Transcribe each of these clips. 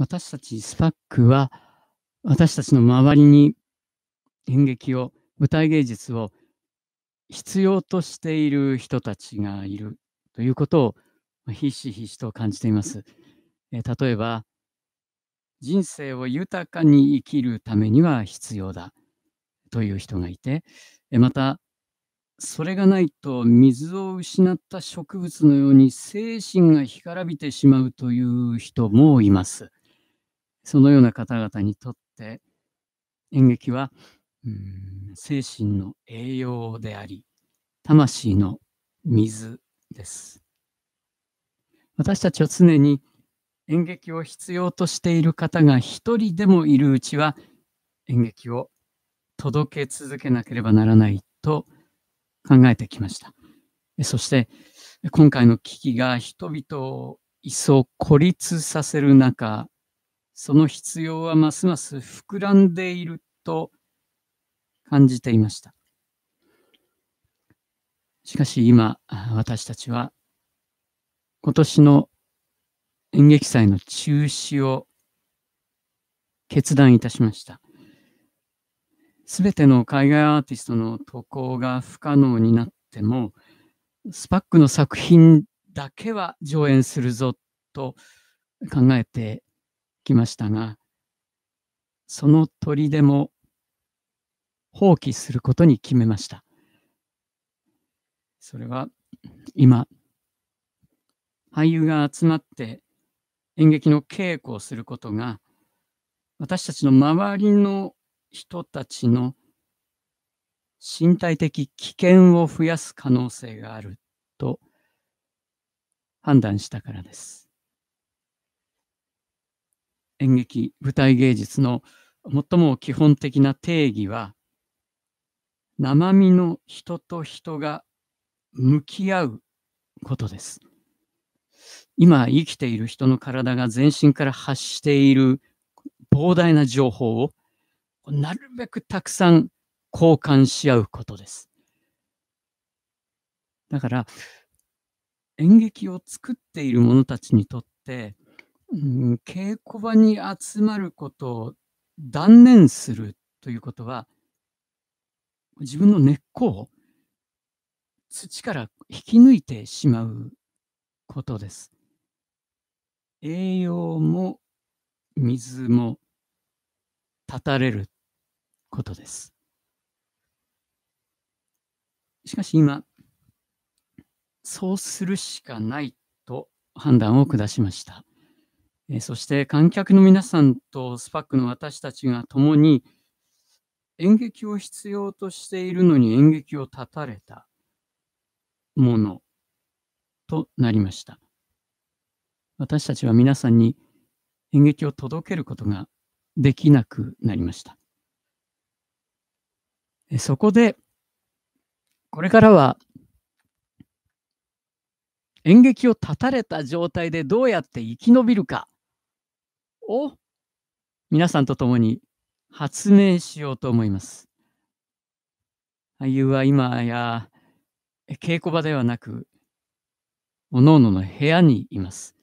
私たちスパックは私たちの周りに演劇を舞台芸術を必要としている人たちがいるということをひしひしと感じています。え例えば人生を豊かに生きるためには必要だという人がいてまたそれがないと水を失った植物のように精神が干からびてしまうという人もいます。そのような方々にとって演劇はうん精神の栄養であり魂の水です。私たちは常に演劇を必要としている方が一人でもいるうちは演劇を届け続けなければならないと考えてきました。そして今回の危機が人々を一層孤立させる中、その必要はますます膨らんでいると感じていました。しかし今、私たちは今年の演劇祭の中止を決断いたしました。すべての海外アーティストの渡航が不可能になっても、スパックの作品だけは上演するぞと考えてきましたが、その砦も放棄することに決めました。それは今、俳優が集まって演劇の稽古をすることが、私たちの周りの人たちの身体的危険を増やす可能性があると判断したからです。演劇、舞台芸術の最も基本的な定義は、生身の人と人が向き合うことです。今生きている人の体が全身から発している膨大な情報をなるべくたくさん交換し合うことです。だから演劇を作っている者たちにとってうん、稽古場に集まることを断念するということは、自分の根っこを土から引き抜いてしまうことです。栄養も水も断たれることです。しかし今、そうするしかないと判断を下しました。えそして観客の皆さんとスパックの私たちが共に演劇を必要としているのに演劇を断たれたものとなりました。私たちは皆さんに演劇を届けることができなくなりました。そこで、これからは演劇を断たれた状態でどうやって生き延びるかを皆さんと共に発明しようと思います。俳優は今や稽古場ではなく、おのおのの部屋にいます。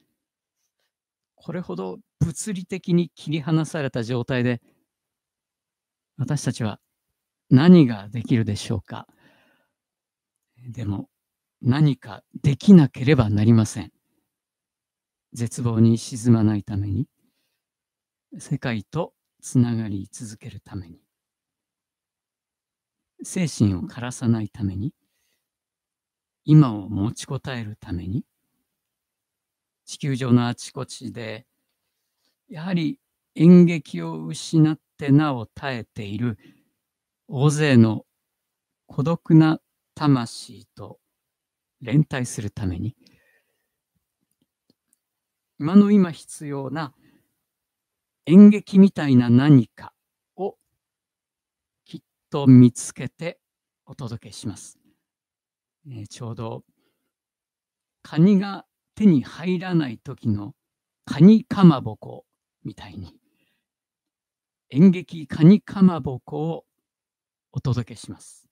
これほど物理的に切り離された状態で、私たちは何ができるでしょうか。でも、何かできなければなりません。絶望に沈まないために。世界とつながり続けるために、精神を枯らさないために、今を持ちこたえるために、地球上のあちこちで、やはり演劇を失ってなお耐えている大勢の孤独な魂と連帯するために、今の今必要な演劇みたいな何かをきっと見つけてお届けします。えー、ちょうどカニが手に入らない時のカニかまぼこみたいに演劇カニかまぼこをお届けします。